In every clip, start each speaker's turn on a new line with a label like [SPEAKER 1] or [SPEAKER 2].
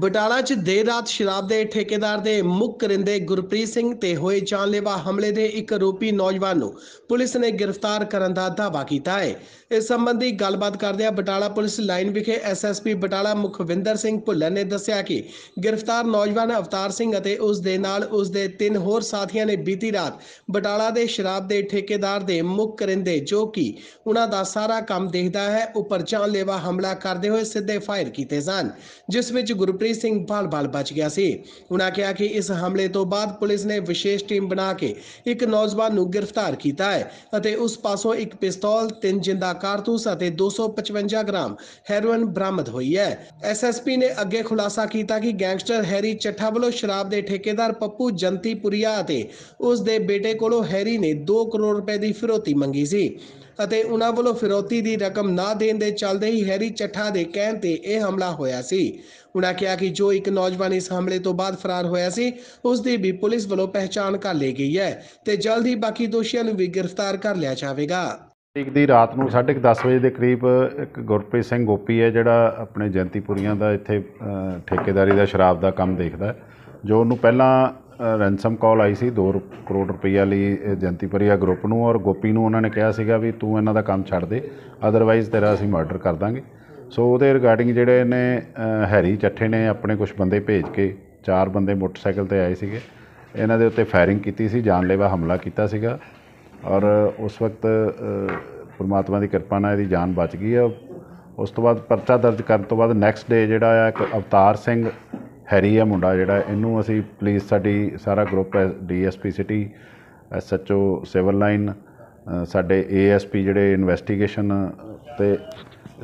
[SPEAKER 1] ਬਟਾਲਾ 'ਚ ਦੇਰ ਰਾਤ ਸ਼ਰਾਬ ਦੇ ਠੇਕੇਦਾਰ ਦੇ ਮੁੱਖ ਕਰਿੰਦੇ ਗੁਰਪ੍ਰੀਤ ਸਿੰਘ ਤੇ ਹੋਏ ਜਾਨਲੇਵਾ ਹਮਲੇ ਦੇ ਇੱਕ ਰੂਪੀ ਨੌਜਵਾਨ ਨੂੰ ਪੁਲਿਸ ਨੇ ਗ੍ਰਿਫਤਾਰ ਕਰਨ ਦਾ ਦਾਅਵਾ ਕੀਤਾ ਹੈ ਇਸ ਸੰਬੰਧੀ ਗੱਲਬਾਤ ਕਰਦਿਆਂ ਬਟਾਲਾ ਪੁਲਿਸ ਲਾਈਨ ਵਿਖੇ ਐਸਐਸਪੀ ਬਟਾਲਾ ਮੁਖਵਿੰਦਰ ਸਿੰਘ ਭੁੱਲਰ ਨੇ ਦੱਸਿਆ ਕਿ ਗ੍ਰਿਫਤਾਰ ਨੌਜਵਾਨ ਅਵਤਾਰ ਸਿੰਘ ਅਤੇ ਉਸ ਦੇ ਨਾਲ ਉਸ ਦੇ ਤਿੰਨ ਹੋਰ ਸਾਥੀਆਂ ਨੇ ਬੀਤੀ ਰਾਤ ਬਟਾਲਾ ਦੇ ਸ਼ਰਾਬ ਦੇ ਠੇਕੇਦਾਰ ਦੇ ਮੁੱਖ ਕਰਿੰਦੇ ਜੋ ਕਿ ਉਹਨਾਂ ਦਾ ਸਾਰਾ ਕੰਮ ਦੇਖਦਾ ਹੈ ਉੱਪਰ ਜਾਨਲੇਵਾ ਹਮਲਾ ਕਰਦੇ ਹੋਏ ਸਿੱਧੇ ਫਾਇਰ ਕੀਤੇ ਸਨ ਜਿਸ ਵਿੱਚ ਗੁਰਪ੍ਰੀਤ ਗੁਰਪ੍ਰੀਤ ਸਿੰਘ ਬਾਲ-ਬਾਲ ਬਚ ਗਿਆ ਸੀ ਉਹਨਾਂ ਕਿਹਾ ਕਿ ਇਸ ਹਮਲੇ ਤੋਂ ਬਾਅਦ ਪੁਲਿਸ ਨੇ ਵਿਸ਼ੇਸ਼ ਟੀਮ ਬਣਾ ਕੇ ਇੱਕ ਨੌਜਵਾਨ ਨੂੰ ਗ੍ਰਿਫਤਾਰ ਕੀਤਾ ਹੈ ਅਤੇ ਉਸ ਪਾਸੋਂ ਇੱਕ ਪਿਸਤੌਲ ਤਿੰਨ ਜਿੰਦਾ ਕਾਰਤੂਸ ਅਤੇ 255 ਗ੍ਰਾਮ ਹੈਰੋਇਨ ਬਰਾਮਦ ਹੋਈ ਹੈ ਐਸਐਸਪੀ ਨੇ ਅੱਗੇ ਖੁਲਾਸਾ ਕੀਤਾ ਕਿ ਗੈਂਗਸਟਰ ਹੈਰੀ ਚੱਠਾ ਵੱਲੋਂ ਸ਼ਰਾਬ ਦੇ ਠੇਕੇਦਾਰ ਪੱਪੂ ਜੰਤੀਪੁਰੀਆ ਅਤੇ ਉਸ ਦੇ ਬੇਟੇ ਕੋਲੋਂ ਹੈਰੀ ਨੇ 2 ਕਰੋੜ ਰੁਪਏ ਦੀ ਫਿਰੋਤੀ ਮੰਗੀ ਸੀ ਅਤੇ ਉਹਨਾਂ ਵੱਲੋਂ ਫਿਰੌਤੀ ਦੀ ਰਕਮ ਨਾ ਦੇਣ ਦੇ ਚੱਲਦੇ ਹੀ ਹੈਰੀ ਚੱਠਾ ਦੇ ਕਹਿਣ ਤੇ ਇਹ ਹਮਲਾ ਹੋਇਆ ਸੀ ਉਹਨਾਂ ਕਿਹਾ ਕਿ ਜੋ ਇੱਕ ਨੌਜਵਾਨ ਇਸ ਹਮਲੇ ਤੋਂ ਬਾਅਦ ਫਰਾਰ ਹੋਇਆ ਸੀ ਉਸ ਦੀ ਵੀ ਪੁਲਿਸ ਵੱਲੋਂ ਪਹਿਚਾਣ ਕਰ ਲਈ ਗਈ ਹੈ ਤੇ ਜਲਦ ਹੀ ਬਾਕੀ ਦੋਸ਼ੀਆਂ ਨੂੰ ਵੀ ਗ੍ਰਿਫਤਾਰ ਕਰ ਲਿਆ ਜਾਵੇਗਾ
[SPEAKER 2] ਇੱਕ ਦੀ ਰਾਤ ਨੂੰ 10:30 ਵਜੇ ਦੇ ਕਰੀਬ ਇੱਕ ਗੁਰਪ੍ਰੀਤ ਸਿੰਘ ਗੋਪੀ ਹੈ ਜਿਹੜਾ ਆਪਣੇ ਜੈਂਤੀਪੁਰੀਆਂ ਦਾ ਇੱਥੇ ਠੇਕੇਦਾਰੀ ਦਾ ਸ਼ਰਾਬ ਦਾ ਕੰਮ ਦੇਖਦਾ ਜੋ ਉਹਨੂੰ ਪਹਿਲਾਂ ਰੈਂਸਮ ਕਾਲ ਆਈ ਸੀ 2 ਕਰੋੜ ਰੁਪਈਆ ਲਈ ਜੰਤੀਪਰੀਆ ਗਰੁੱਪ ਨੂੰ ਔਰ ਗੋਪੀ ਨੂੰ ਉਹਨਾਂ ਨੇ ਕਿਹਾ ਸੀਗਾ ਵੀ ਤੂੰ ਇਹਨਾਂ ਦਾ ਕੰਮ ਛੱਡ ਦੇ ਅਦਰਵਾਈਜ਼ ਤੇਰਾ ਅਸੀਂ ਮਰਡਰ ਕਰ ਦਾਂਗੇ ਸੋ ਉਹਦੇ ਰਿਗਾਰਡਿੰਗ ਜਿਹੜੇ ਨੇ ਹੈਰੀ ਚੱਠੇ ਨੇ ਆਪਣੇ ਕੁਝ ਬੰਦੇ ਭੇਜ ਕੇ ਚਾਰ ਬੰਦੇ ਮੋਟਰਸਾਈਕਲ ਤੇ ਆਏ ਸੀਗੇ ਇਹਨਾਂ ਦੇ ਉੱਤੇ ਫਾਇਰਿੰਗ ਕੀਤੀ ਸੀ ਜਾਨਲੇਵਾ ਹਮਲਾ ਕੀਤਾ ਸੀਗਾ ਔਰ ਉਸ ਵਕਤ ਪਰਮਾਤਮਾ ਦੀ ਕਿਰਪਾ ਨਾਲ ਇਹਦੀ ਜਾਨ ਬਚ ਗਈ ਆ ਉਸ ਤੋਂ ਬਾਅਦ ਪਰਚਾ ਦਰਜ ਕਰਨ ਤੋਂ ਬਾਅਦ ਨੈਕਸਟ ਡੇ ਜਿਹੜਾ ਆ ਇੱਕ ਅਵਤਾਰ ਸਿੰਘ ਹੈਰੀ ਆ ਮੁੰਡਾ ਜਿਹੜਾ ਇਹਨੂੰ ਅਸੀਂ ਪੁਲਿਸ ਸਾਡੀ ਸਾਰਾ group DSP city SHO civil line ਸਾਡੇ ਏਐਸਪੀ ਜਿਹੜੇ ਇਨਵੈਸਟੀਗੇਸ਼ਨ ਤੇ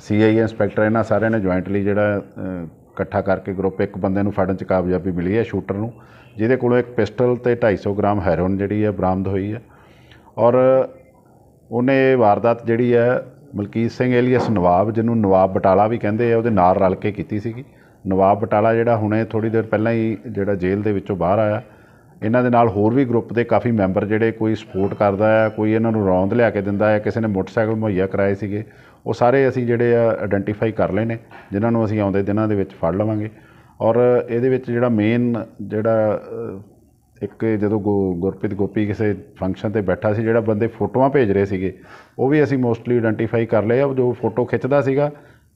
[SPEAKER 2] ਸੀਆਈ ਇੰਸਪੈਕਟਰ ਇਹਨਾਂ ਸਾਰਿਆਂ ਨੇ ਜੁਆਇੰਟਲੀ ਜਿਹੜਾ ਇਕੱਠਾ ਕਰਕੇ ਗਰੁੱਪ ਇੱਕ ਬੰਦੇ ਨੂੰ ਫੜਨ ਚ ਕਾਬਜ਼ਾਬੀ ਮਿਲੀ ਹੈ ਸ਼ੂਟਰ ਨੂੰ ਜਿਹਦੇ ਕੋਲੋਂ ਇੱਕ ਪਿਸਟਲ ਤੇ 250 ਗ੍ਰਾਮ ਹੈਰੋਇਨ ਜਿਹੜੀ ਹੈ ਬਰਾਮਦ ਹੋਈ ਹੈ ਔਰ ਉਹਨੇ ਇਹ ਵਾਰਦਾਤ ਜਿਹੜੀ ਹੈ ਮਲਕੀਤ ਸਿੰਘ ਏਲੀਅਸ ਨਵਾਬ ਜਿਹਨੂੰ ਨਵਾਬ ਬਟਾਲਾ ਵੀ ਕਹਿੰਦੇ ਆ ਉਹਦੇ ਨਾਲ ਰਲ ਕੇ ਕੀਤੀ ਸੀਗੀ ਨਵਾਬ ਬਟਾਲਾ ਜਿਹੜਾ ਹੁਣੇ ਥੋੜੀ ਦੇਰ ਪਹਿਲਾਂ ਹੀ ਜਿਹੜਾ ਜੇਲ੍ਹ ਦੇ ਵਿੱਚੋਂ ਬਾਹਰ ਆਇਆ ਇਹਨਾਂ ਦੇ ਨਾਲ ਹੋਰ ਵੀ ਗਰੁੱਪ ਦੇ ਕਾਫੀ ਮੈਂਬਰ ਜਿਹੜੇ ਕੋਈ ਸਪੋਰਟ ਕਰਦਾ ਹੈ ਕੋਈ ਇਹਨਾਂ ਨੂੰ ਰੌਂਦ ਲਿਆ ਕੇ ਦਿੰਦਾ ਹੈ ਕਿਸੇ ਨੇ ਮੋਟਰਸਾਈਕਲ ਮੁਹੱਈਆ ਕਰਾਏ ਸੀਗੇ ਉਹ ਸਾਰੇ ਅਸੀਂ ਜਿਹੜੇ ਆ ਆਇਡੈਂਟੀਫਾਈ ਕਰ ਲਏ ਨੇ ਜਿਨ੍ਹਾਂ ਨੂੰ ਅਸੀਂ ਆਉਂਦੇ ਦਿਨਾਂ ਦੇ ਵਿੱਚ ਫੜ ਲਵਾਂਗੇ ਔਰ ਇਹਦੇ ਵਿੱਚ ਜਿਹੜਾ ਮੇਨ ਜਿਹੜਾ ਇੱਕ ਜਦੋਂ ਗੁਰਪ੍ਰੀਤ ਗੋਪੀ ਕਿਸੇ ਫੰਕਸ਼ਨ ਤੇ ਬੈਠਾ ਸੀ ਜਿਹੜਾ ਬੰਦੇ ਫੋਟੋਆਂ ਭੇਜ ਰਹੇ ਸੀਗੇ ਉਹ ਵੀ ਅਸੀਂ ਮੋਸਟਲੀ ਆਇਡੈਂਟੀਫਾਈ ਕਰ ਲਏ ਆ ਜੋ ਫੋਟੋ ਖਿੱਚਦਾ ਸੀਗਾ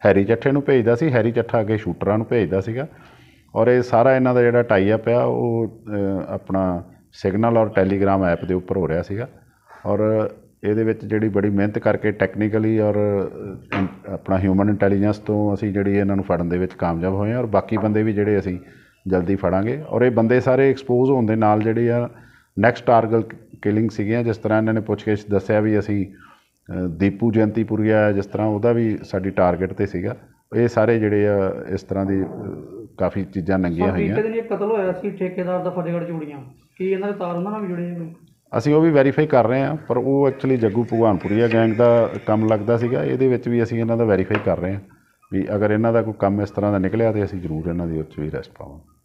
[SPEAKER 2] ਹੈਰੀ ਚੱਠੇ ਨੂੰ ਭੇਜਦਾ ਸੀ ਹੈਰੀ ਚੱਠਾ ਅੱਗੇ ਸ਼ੂਟਰਾਂ ਨੂੰ ਭੇਜਦਾ ਸੀਗਾ ਔਰ ਇਹ ਸਾਰਾ ਇਹਨਾਂ ਦਾ ਜਿਹੜਾ ਟਾਈ ਅਪ ਆ ਉਹ ਆਪਣਾ ਸਿਗਨਲ ਔਰ ਟੈਲੀਗ੍ਰਾਮ ਐਪ ਦੇ ਉੱਪਰ ਹੋ ਰਿਹਾ ਸੀਗਾ ਔਰ ਇਹਦੇ ਵਿੱਚ ਜਿਹੜੀ ਬੜੀ ਮਿਹਨਤ ਕਰਕੇ ਟੈਕਨੀਕਲੀ ਔਰ ਆਪਣਾ ਹਿਊਮਨ ਇੰਟੈਲੀਜੈਂਸ ਤੋਂ ਅਸੀਂ ਜਿਹੜੀ ਇਹਨਾਂ ਨੂੰ ਫੜਨ ਦੇ ਵਿੱਚ ਕਾਮਯਾਬ ਹੋਏ ਹਾਂ ਔਰ ਬਾਕੀ ਬੰਦੇ ਵੀ ਜਿਹੜੇ ਅਸੀਂ ਜਲਦੀ ਫੜਾਂਗੇ ਔਰ ਇਹ ਬੰਦੇ ਸਾਰੇ ਐਕਸਪੋਜ਼ ਹੋਣ ਦੇ ਨਾਲ ਜਿਹੜੇ ਆ ਨੈਕਸਟ ਟਾਰਗਲ ਕਿਲਿੰਗ ਸੀਗੀਆਂ ਜਿਸ ਤਰ੍ਹਾਂ ਇਹਨਾਂ ਨੇ ਪੁੱਛ ਕੇ ਦੱਸਿਆ ਵੀ ਅਸੀਂ ਦੀਪੂ ਜੈਂਤੀਪੁਰੀਆ ਜਿਸ ਤਰ੍ਹਾਂ ਉਹਦਾ ਵੀ ਸਾਡੀ ਟਾਰਗੇਟ ਤੇ ਸੀਗਾ ਇਹ ਸਾਰੇ ਜਿਹੜੇ ਆ ਇਸ ਤਰ੍ਹਾਂ ਦੀ ਕਾਫੀ ਚੀਜ਼ਾਂ ਨੰਗੀਆਂ ਹੋਈਆਂ ਇੱਕ ਦਿਨ
[SPEAKER 1] ਕਤਲ ਹੋਇਆ ਸੀ ਠੇਕੇਦਾਰ ਦਾ ਫੜੇਗੜ ਚੂੜੀਆਂ ਕੀ ਇਹਨਾਂ ਦੇ ਤਾਰ ਉਹਨਾਂ ਨਾਲ ਵੀ ਜੁੜੇ ਨੇ
[SPEAKER 2] ਅਸੀਂ ਉਹ ਵੀ ਵੈਰੀਫਾਈ ਕਰ ਰਹੇ ਆ ਪਰ ਉਹ ਐਕਚੁਅਲੀ ਜੱਗੂ ਭਗਵਾਨਪੁਰੀਆ ਗੈਂਗ ਦਾ ਕੰਮ ਲੱਗਦਾ ਸੀਗਾ ਇਹਦੇ ਵਿੱਚ ਵੀ ਅਸੀਂ ਇਹਨਾਂ ਦਾ ਵੈਰੀਫਾਈ ਕਰ ਰਹੇ ਆ ਵੀ ਅਗਰ ਇਹਨਾਂ ਦਾ ਕੋਈ ਕੰਮ ਇਸ ਤਰ੍ਹਾਂ ਦਾ ਨਿਕਲਿਆ ਤੇ ਅਸੀਂ ਜ਼ਰੂਰ ਇਹਨਾਂ ਦੀ ਉੱਚ ਵੀ ਰੈਸਟ ਪਾਵਾਂਗੇ